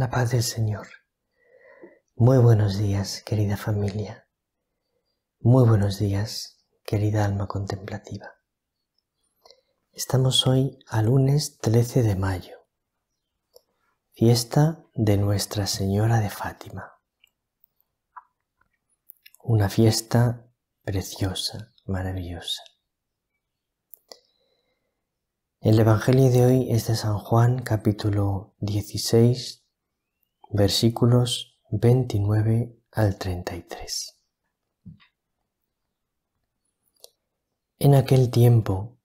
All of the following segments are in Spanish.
la paz del Señor. Muy buenos días, querida familia. Muy buenos días, querida alma contemplativa. Estamos hoy a lunes 13 de mayo, fiesta de Nuestra Señora de Fátima. Una fiesta preciosa, maravillosa. El Evangelio de hoy es de San Juan, capítulo 16, versículos 29 al 33. En aquel tiempo,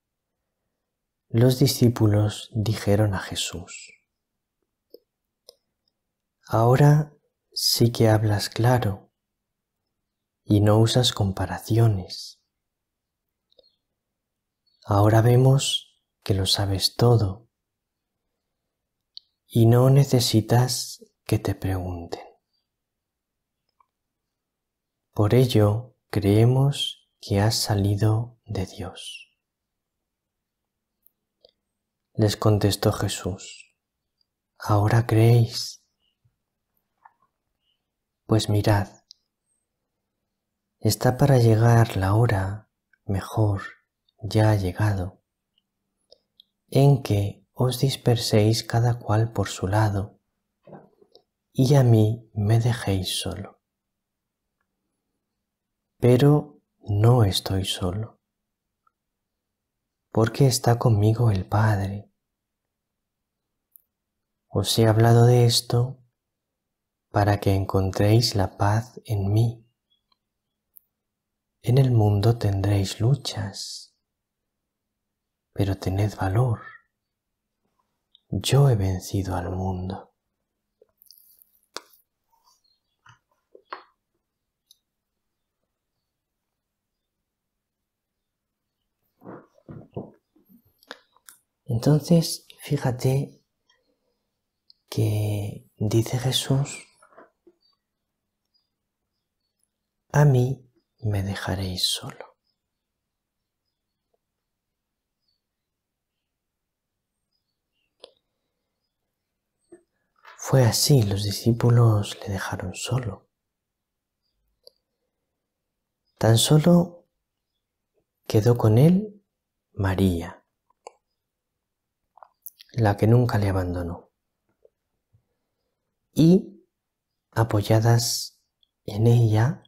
los discípulos dijeron a Jesús, Ahora sí que hablas claro y no usas comparaciones. Ahora vemos que lo sabes todo y no necesitas que te pregunten. Por ello creemos que has salido de Dios. Les contestó Jesús, ¿ahora creéis? Pues mirad, está para llegar la hora, mejor, ya ha llegado, en que os disperséis cada cual por su lado y a mí me dejéis solo. Pero no estoy solo, porque está conmigo el Padre. Os he hablado de esto para que encontréis la paz en mí. En el mundo tendréis luchas, pero tened valor. Yo he vencido al mundo. Entonces, fíjate que dice Jesús, a mí me dejaréis solo. Fue así, los discípulos le dejaron solo. Tan solo quedó con él María, la que nunca le abandonó. Y apoyadas en ella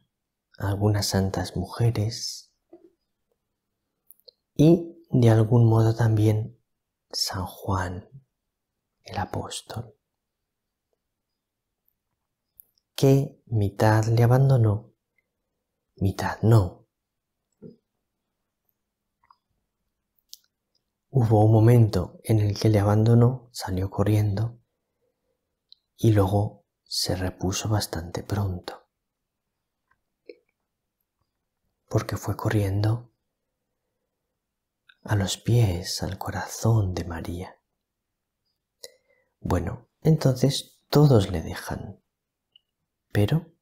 algunas santas mujeres y de algún modo también San Juan el apóstol. que mitad le abandonó, mitad no. Hubo un momento en el que le abandonó, salió corriendo y luego se repuso bastante pronto, porque fue corriendo a los pies, al corazón de María. Bueno, entonces todos le dejan, pero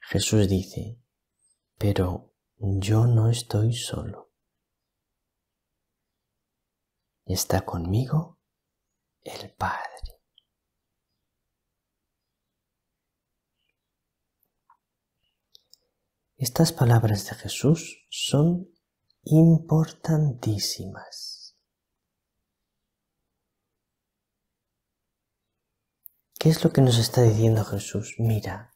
Jesús dice, pero yo no estoy solo está conmigo el Padre. Estas palabras de Jesús son importantísimas. ¿Qué es lo que nos está diciendo Jesús? Mira,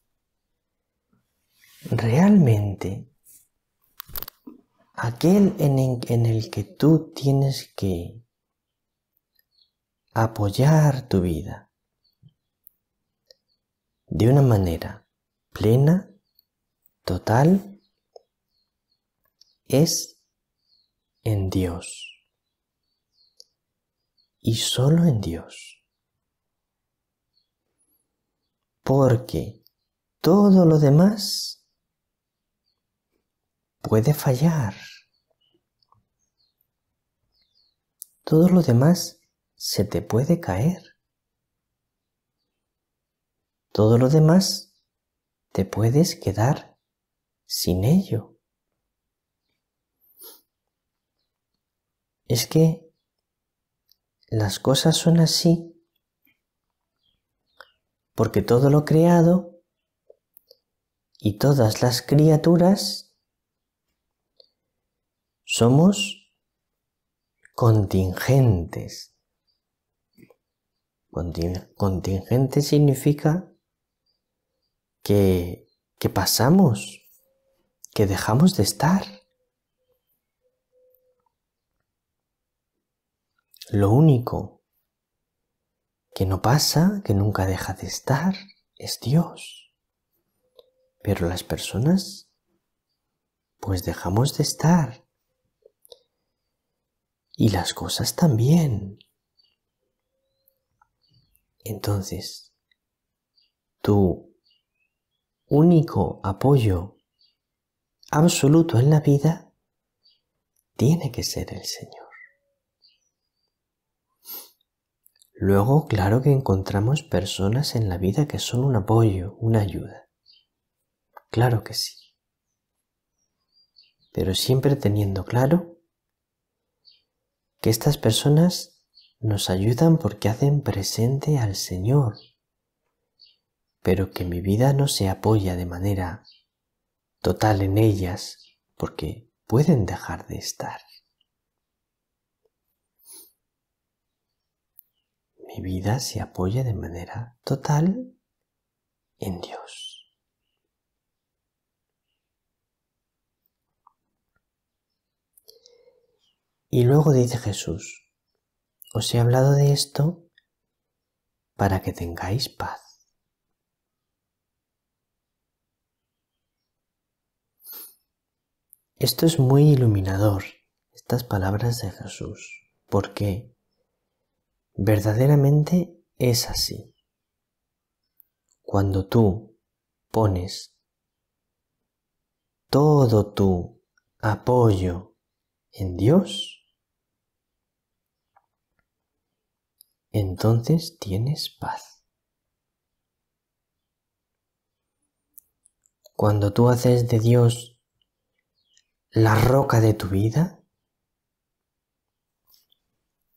realmente aquel en el, que tú tienes que apoyar tu vida de una manera plena, total, es en Dios y solo en Dios. Porque todo lo demás puede fallar. Todo lo demás se te puede caer. Todo lo demás te puedes quedar sin ello. Es que las cosas son así porque todo lo creado y todas las criaturas somos contingentes. Contingente significa que, que pasamos, que dejamos de estar. Lo único que no pasa, que nunca deja de estar, es Dios. Pero las personas, pues dejamos de estar. Y las cosas también. Entonces, tu único apoyo absoluto en la vida tiene que ser el Señor. Luego, claro que encontramos personas en la vida que son un apoyo, una ayuda. Claro que sí. Pero siempre teniendo claro que estas personas nos ayudan porque hacen presente al Señor, pero que mi vida no se apoya de manera total en ellas porque pueden dejar de estar. Mi vida se apoya de manera total en Dios. Y luego dice Jesús, os he hablado de esto para que tengáis paz. Esto es muy iluminador, estas palabras de Jesús, porque verdaderamente es así. Cuando tú pones todo tu apoyo en Dios, entonces tienes paz. Cuando tú haces de Dios la roca de tu vida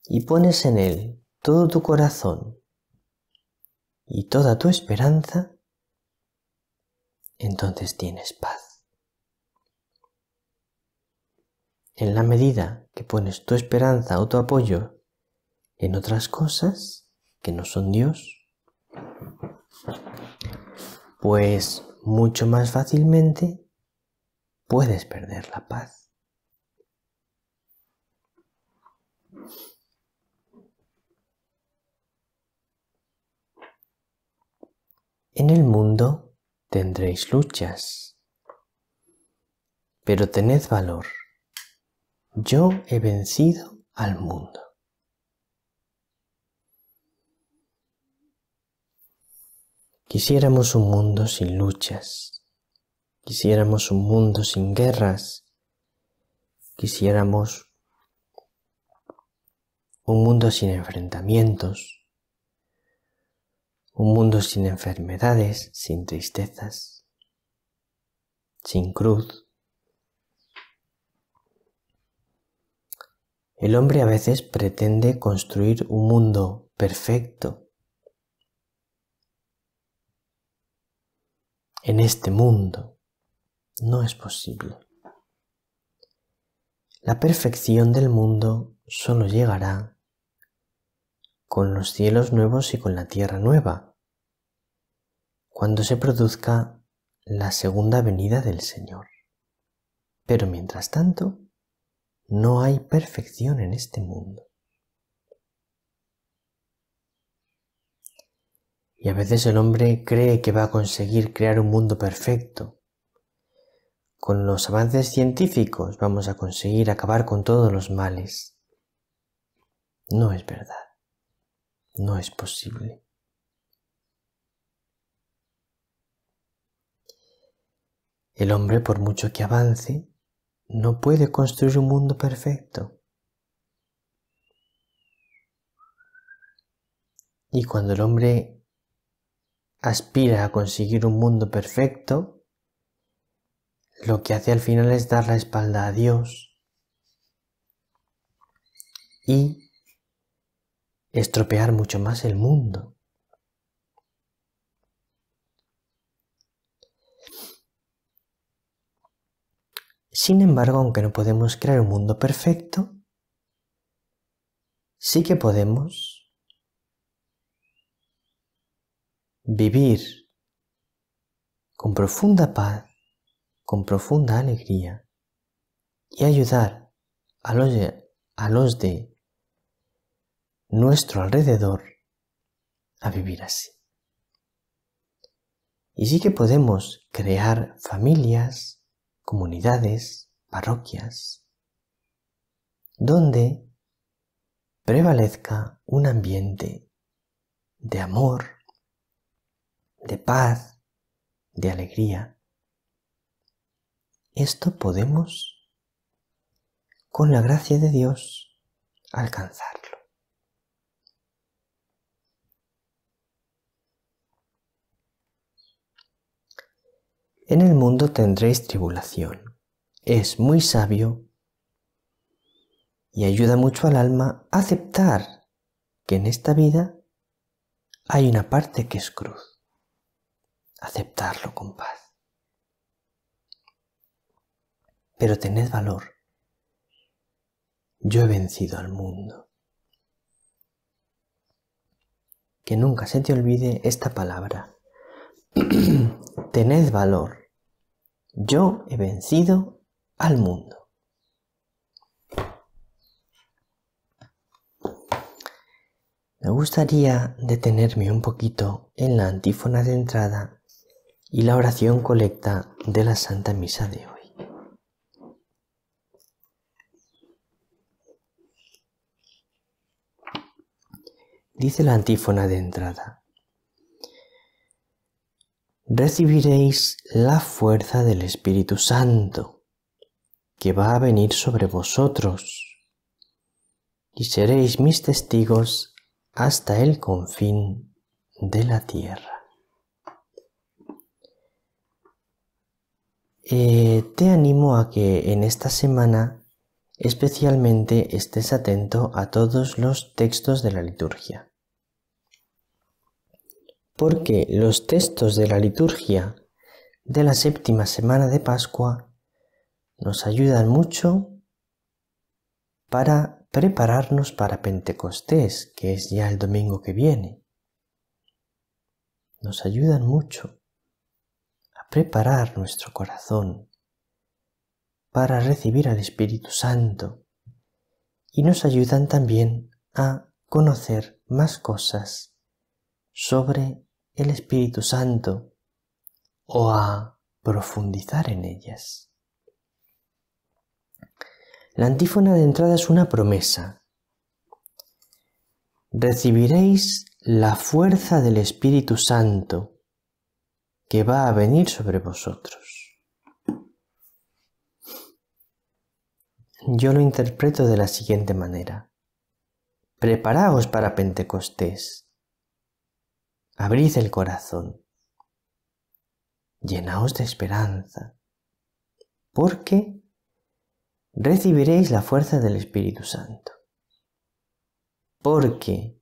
y pones en Él todo tu corazón y toda tu esperanza, entonces tienes paz. En la medida que pones tu esperanza o tu apoyo en otras cosas que no son Dios, pues mucho más fácilmente puedes perder la paz. En el mundo tendréis luchas, pero tened valor. Yo he vencido al mundo. Quisiéramos un mundo sin luchas, quisiéramos un mundo sin guerras, quisiéramos un mundo sin enfrentamientos, un mundo sin enfermedades, sin tristezas, sin cruz. El hombre a veces pretende construir un mundo perfecto en este mundo no es posible. La perfección del mundo solo llegará con los cielos nuevos y con la tierra nueva, cuando se produzca la segunda venida del Señor. Pero mientras tanto, no hay perfección en este mundo. Y a veces el hombre cree que va a conseguir crear un mundo perfecto. Con los avances científicos vamos a conseguir acabar con todos los males. No es verdad. No es posible. El hombre, por mucho que avance, no puede construir un mundo perfecto. Y cuando el hombre aspira a conseguir un mundo perfecto, lo que hace al final es dar la espalda a Dios y estropear mucho más el mundo. Sin embargo, aunque no podemos crear un mundo perfecto, sí que podemos vivir con profunda paz, con profunda alegría y ayudar a los de, a los de nuestro alrededor a vivir así. Y sí que podemos crear familias, comunidades, parroquias, donde prevalezca un ambiente de amor, de paz, de alegría. Esto podemos, con la gracia de Dios, alcanzarlo. En el mundo tendréis tribulación. Es muy sabio y ayuda mucho al alma a aceptar que en esta vida hay una parte que es cruz aceptarlo con paz. Pero tened valor. Yo he vencido al mundo. Que nunca se te olvide esta palabra. tened valor. Yo he vencido al mundo. Me gustaría detenerme un poquito en la antífona de entrada y la oración colecta de la Santa Misa de hoy. Dice la antífona de entrada, recibiréis la fuerza del Espíritu Santo que va a venir sobre vosotros y seréis mis testigos hasta el confín de la tierra. Eh, te animo a que en esta semana especialmente estés atento a todos los textos de la liturgia. Porque los textos de la liturgia de la séptima semana de Pascua nos ayudan mucho para prepararnos para Pentecostés, que es ya el domingo que viene. Nos ayudan mucho preparar nuestro corazón para recibir al Espíritu Santo y nos ayudan también a conocer más cosas sobre el Espíritu Santo o a profundizar en ellas. La antífona de entrada es una promesa. Recibiréis la fuerza del Espíritu Santo que va a venir sobre vosotros. Yo lo interpreto de la siguiente manera. Preparaos para Pentecostés. Abrid el corazón. Llenaos de esperanza. Porque recibiréis la fuerza del Espíritu Santo. Porque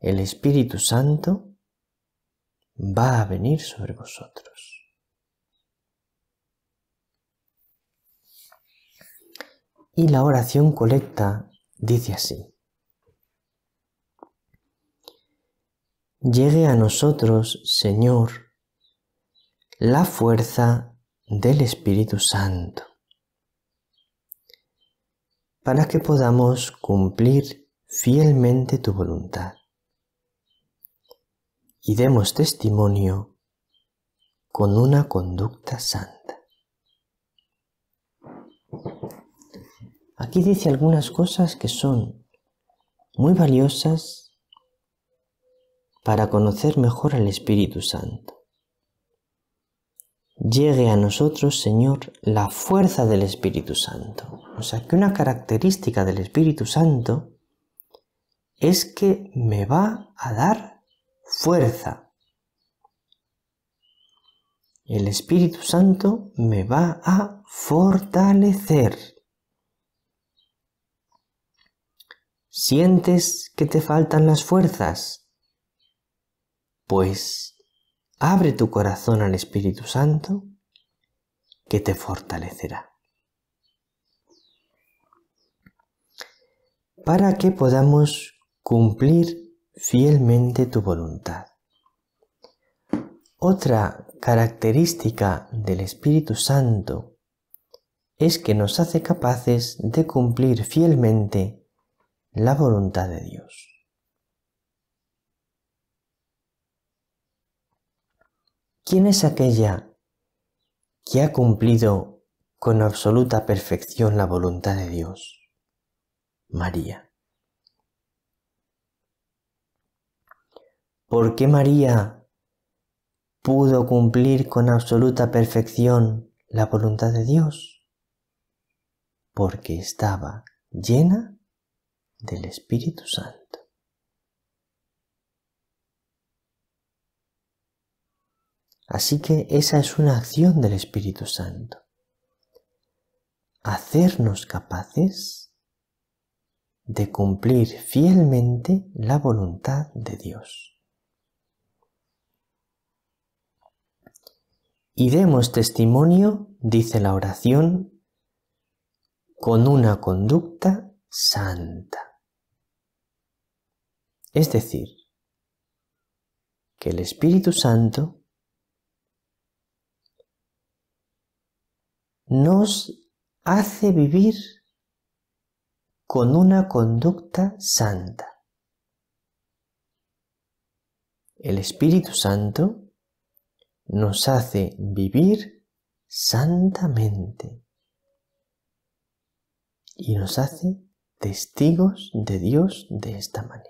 el Espíritu Santo va a venir sobre vosotros. Y la oración colecta dice así. Llegue a nosotros, Señor, la fuerza del Espíritu Santo, para que podamos cumplir fielmente tu voluntad y demos testimonio con una conducta santa. Aquí dice algunas cosas que son muy valiosas para conocer mejor al Espíritu Santo. Llegue a nosotros, Señor, la fuerza del Espíritu Santo. O sea, que una característica del Espíritu Santo es que me va a dar fuerza. El Espíritu Santo me va a fortalecer. ¿Sientes que te faltan las fuerzas? Pues abre tu corazón al Espíritu Santo que te fortalecerá. Para que podamos cumplir fielmente tu voluntad. Otra característica del Espíritu Santo es que nos hace capaces de cumplir fielmente la voluntad de Dios. ¿Quién es aquella que ha cumplido con absoluta perfección la voluntad de Dios? María. ¿Por qué María pudo cumplir con absoluta perfección la voluntad de Dios? Porque estaba llena del Espíritu Santo. Así que esa es una acción del Espíritu Santo. Hacernos capaces de cumplir fielmente la voluntad de Dios. y demos testimonio, dice la oración, con una conducta santa. Es decir, que el Espíritu Santo nos hace vivir con una conducta santa. El Espíritu Santo nos hace vivir santamente y nos hace testigos de Dios de esta manera.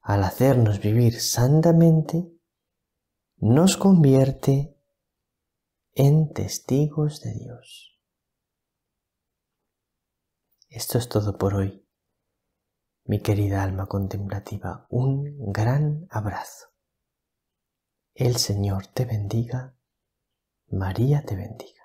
Al hacernos vivir santamente, nos convierte en testigos de Dios. Esto es todo por hoy. Mi querida alma contemplativa, un gran abrazo. El Señor te bendiga, María te bendiga.